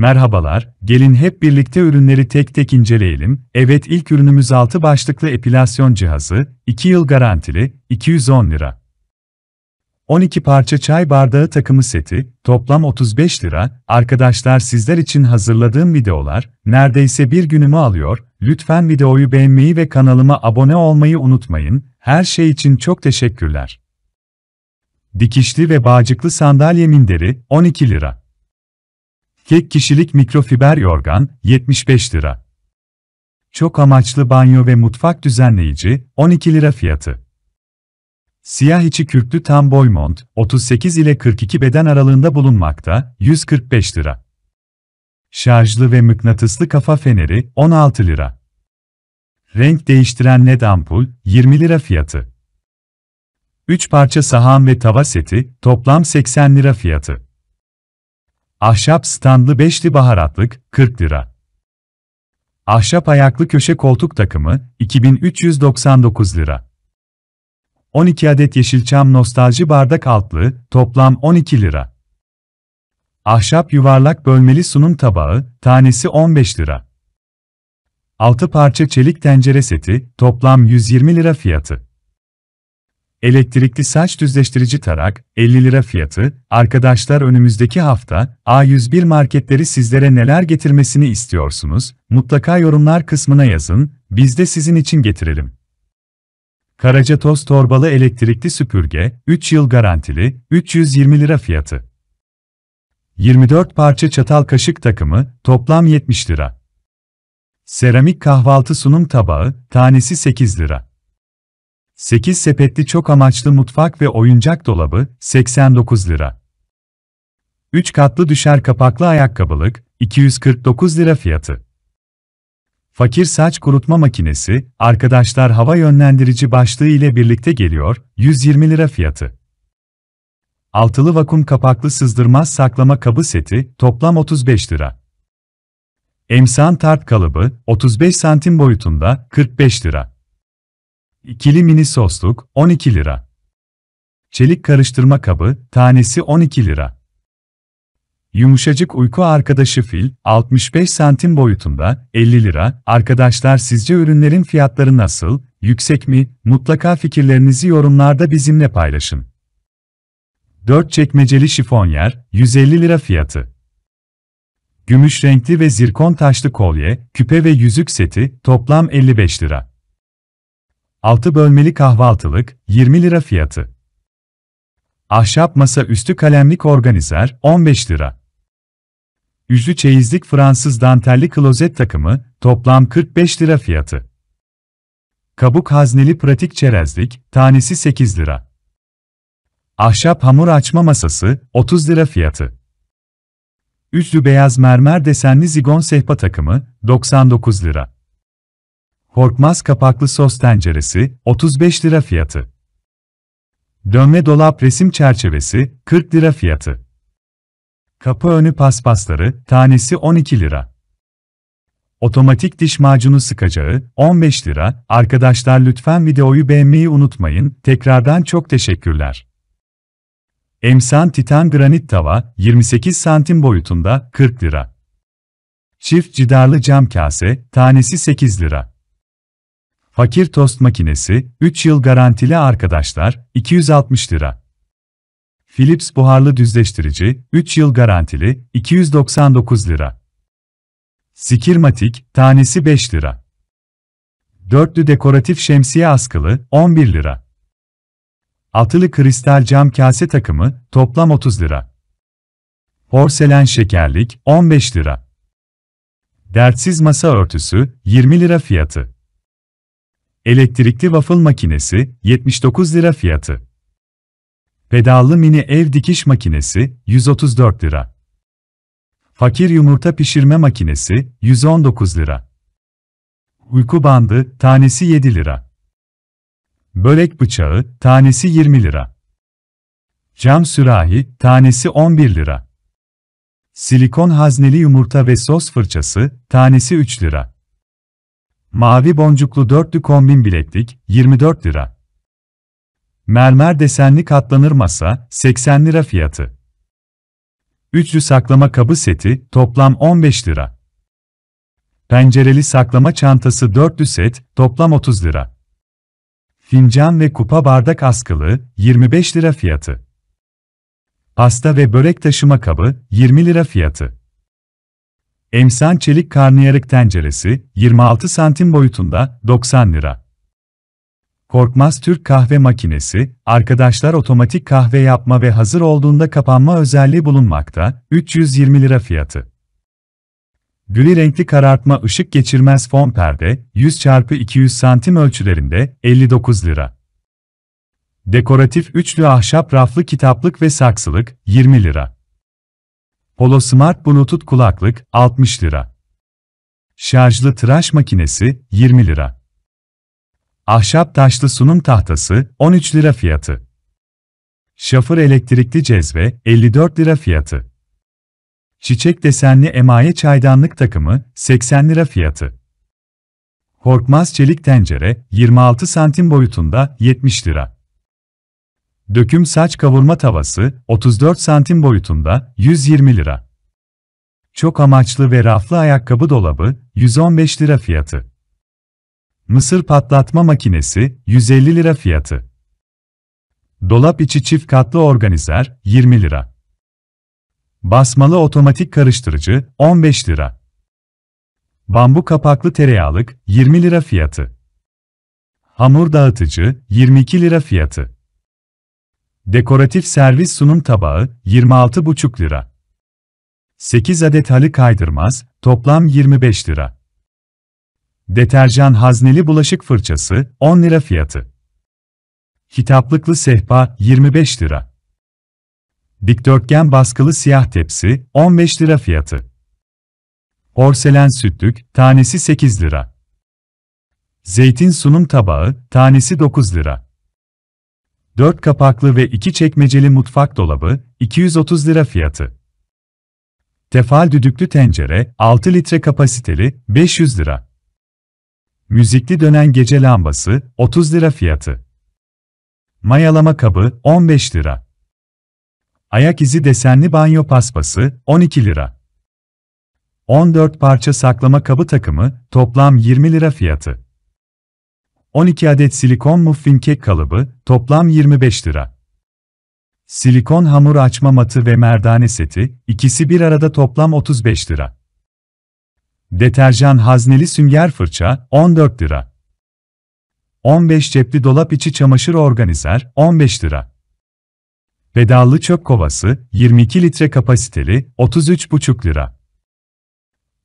Merhabalar, gelin hep birlikte ürünleri tek tek inceleyelim. Evet ilk ürünümüz 6 başlıklı epilasyon cihazı, 2 yıl garantili, 210 lira. 12 parça çay bardağı takımı seti, toplam 35 lira. Arkadaşlar sizler için hazırladığım videolar, neredeyse bir günümü alıyor. Lütfen videoyu beğenmeyi ve kanalıma abone olmayı unutmayın. Her şey için çok teşekkürler. Dikişli ve bağcıklı sandalye minderi, 12 lira. Kek kişilik mikrofiber yorgan 75 lira. Çok amaçlı banyo ve mutfak düzenleyici 12 lira fiyatı. Siyah içi kürklü tam boy mont 38 ile 42 beden aralığında bulunmakta 145 lira. Şarjlı ve mıknatıslı kafa feneri 16 lira. Renk değiştiren led ampul 20 lira fiyatı. 3 parça sahan ve tava seti toplam 80 lira fiyatı. Ahşap standlı beşli baharatlık 40 lira. Ahşap ayaklı köşe koltuk takımı 2399 lira. 12 adet Yeşilçam nostalji bardak altlığı toplam 12 lira. Ahşap yuvarlak bölmeli sunum tabağı tanesi 15 lira. 6 parça çelik tencere seti toplam 120 lira fiyatı. Elektrikli saç düzleştirici tarak, 50 lira fiyatı. Arkadaşlar önümüzdeki hafta A101 marketleri sizlere neler getirmesini istiyorsunuz? Mutlaka yorumlar kısmına yazın, biz de sizin için getirelim. Karaca toz torbalı elektrikli süpürge, 3 yıl garantili, 320 lira fiyatı. 24 parça çatal kaşık takımı, toplam 70 lira. Seramik kahvaltı sunum tabağı, tanesi 8 lira. 8 sepetli çok amaçlı mutfak ve oyuncak dolabı 89 lira. 3 katlı düşer kapaklı ayakkabılık 249 lira fiyatı. Fakir saç kurutma makinesi, arkadaşlar hava yönlendirici başlığı ile birlikte geliyor, 120 lira fiyatı. Altılı vakum kapaklı sızdırmaz saklama kabı seti, toplam 35 lira. Emsan tart kalıbı, 35 santim boyutunda, 45 lira. İkili mini sosluk 12 lira. Çelik karıştırma kabı tanesi 12 lira. Yumuşacık uyku arkadaşı fil 65 santim boyutunda 50 lira. Arkadaşlar sizce ürünlerin fiyatları nasıl? Yüksek mi? Mutlaka fikirlerinizi yorumlarda bizimle paylaşın. 4 çekmeceli şifonyer 150 lira fiyatı. Gümüş renkli ve zirkon taşlı kolye, küpe ve yüzük seti toplam 55 lira. 6 bölmeli kahvaltılık, 20 lira fiyatı. Ahşap masa üstü kalemlik organizer, 15 lira. Üzü çeyizlik Fransız dantelli klozet takımı, toplam 45 lira fiyatı. Kabuk hazneli pratik çerezlik, tanesi 8 lira. Ahşap hamur açma masası, 30 lira fiyatı. Üstü beyaz mermer desenli zigon sehpa takımı, 99 lira. Korkmaz kapaklı sos tenceresi, 35 lira fiyatı. Dönme dolap resim çerçevesi, 40 lira fiyatı. Kapı önü paspasları, tanesi 12 lira. Otomatik diş macunu sıkacağı, 15 lira. Arkadaşlar lütfen videoyu beğenmeyi unutmayın. Tekrardan çok teşekkürler. Emsan Titan Granit Tava, 28 santim boyutunda, 40 lira. Çift cidarlı cam kase, tanesi 8 lira. Fakir tost makinesi, 3 yıl garantili arkadaşlar, 260 lira. Philips buharlı düzleştirici, 3 yıl garantili, 299 lira. Sikirmatik, tanesi 5 lira. Dörtlü dekoratif şemsiye askılı, 11 lira. Altılı kristal cam kase takımı, toplam 30 lira. Porselen şekerlik, 15 lira. Dertsiz masa örtüsü, 20 lira fiyatı. Elektrikli waffle makinesi 79 lira fiyatı. Pedallı mini ev dikiş makinesi 134 lira. Fakir yumurta pişirme makinesi 119 lira. Uyku bandı tanesi 7 lira. Börek bıçağı tanesi 20 lira. Cam sürahi tanesi 11 lira. Silikon hazneli yumurta ve sos fırçası tanesi 3 lira. Mavi boncuklu dörtlü kombin bileklik 24 lira. Mermer desenli katlanır masa 80 lira fiyatı. Üçlü saklama kabı seti toplam 15 lira. Pencereli saklama çantası dörtlü set toplam 30 lira. Fincan ve kupa bardak askılı 25 lira fiyatı. Pasta ve börek taşıma kabı 20 lira fiyatı. Emsan çelik karnıyarık tenceresi 26 santim boyutunda 90 lira. Korkmaz Türk kahve makinesi, arkadaşlar otomatik kahve yapma ve hazır olduğunda kapanma özelliği bulunmakta, 320 lira fiyatı. Gri renkli karartma ışık geçirmez fon perde, 100 x 200 santim ölçülerinde, 59 lira. Dekoratif üçlü ahşap raflı kitaplık ve saksılık, 20 lira. Smart Bluetooth kulaklık 60 lira. Şarjlı tıraş makinesi 20 lira. Ahşap taşlı sunum tahtası 13 lira fiyatı. Şafır elektrikli cezve 54 lira fiyatı. Çiçek desenli emaye çaydanlık takımı 80 lira fiyatı. Korkmaz çelik tencere 26 santim boyutunda 70 lira. Döküm saç kavurma tavası 34 santim boyutunda 120 lira. Çok amaçlı ve raflı ayakkabı dolabı 115 lira fiyatı. Mısır patlatma makinesi 150 lira fiyatı. Dolap içi çift katlı organizer 20 lira. Basmalı otomatik karıştırıcı 15 lira. Bambu kapaklı tereyağlık 20 lira fiyatı. Hamur dağıtıcı 22 lira fiyatı. Dekoratif servis sunum tabağı 26,5 lira. 8 adet halı kaydırmaz, toplam 25 lira. Deterjan hazneli bulaşık fırçası 10 lira fiyatı. Kitaplıklı sehpa 25 lira. Dikdörtgen baskılı siyah tepsi 15 lira fiyatı. Porselen sütlük tanesi 8 lira. Zeytin sunum tabağı tanesi 9 lira. 4 kapaklı ve 2 çekmeceli mutfak dolabı, 230 lira fiyatı. Tefal düdüklü tencere, 6 litre kapasiteli, 500 lira. Müzikli dönen gece lambası, 30 lira fiyatı. Mayalama kabı, 15 lira. Ayak izi desenli banyo paspası, 12 lira. 14 parça saklama kabı takımı, toplam 20 lira fiyatı. 12 adet silikon muffin kek kalıbı, toplam 25 lira. Silikon hamur açma matı ve merdane seti, ikisi bir arada toplam 35 lira. Deterjan hazneli sünger fırça, 14 lira. 15 cepli dolap içi çamaşır organizer, 15 lira. Pedallı çöp kovası, 22 litre kapasiteli, 33,5 lira.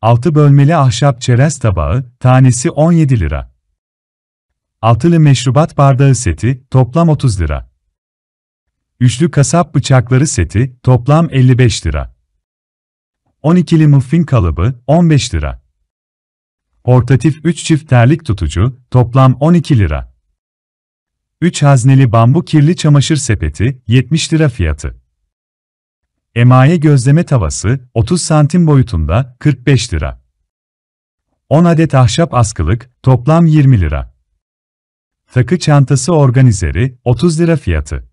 6 bölmeli ahşap çerez tabağı, tanesi 17 lira. Altılı meşrubat bardağı seti, toplam 30 lira. Üçlü kasap bıçakları seti, toplam 55 lira. 12'li muffin kalıbı, 15 lira. Portatif 3 çift terlik tutucu, toplam 12 lira. 3 hazneli bambu kirli çamaşır sepeti, 70 lira fiyatı. Emaye gözleme tavası, 30 santim boyutunda, 45 lira. 10 adet ahşap askılık, toplam 20 lira. Takı çantası organizeri, 30 lira fiyatı.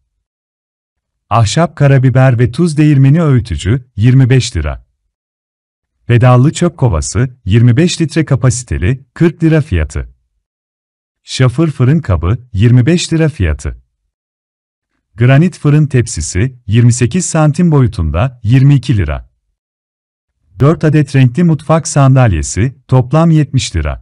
Ahşap karabiber ve tuz değirmeni öğütücü, 25 lira. Pedallı çöp kovası, 25 litre kapasiteli, 40 lira fiyatı. Şafır fırın kabı, 25 lira fiyatı. Granit fırın tepsisi, 28 santim boyutunda, 22 lira. 4 adet renkli mutfak sandalyesi, toplam 70 lira.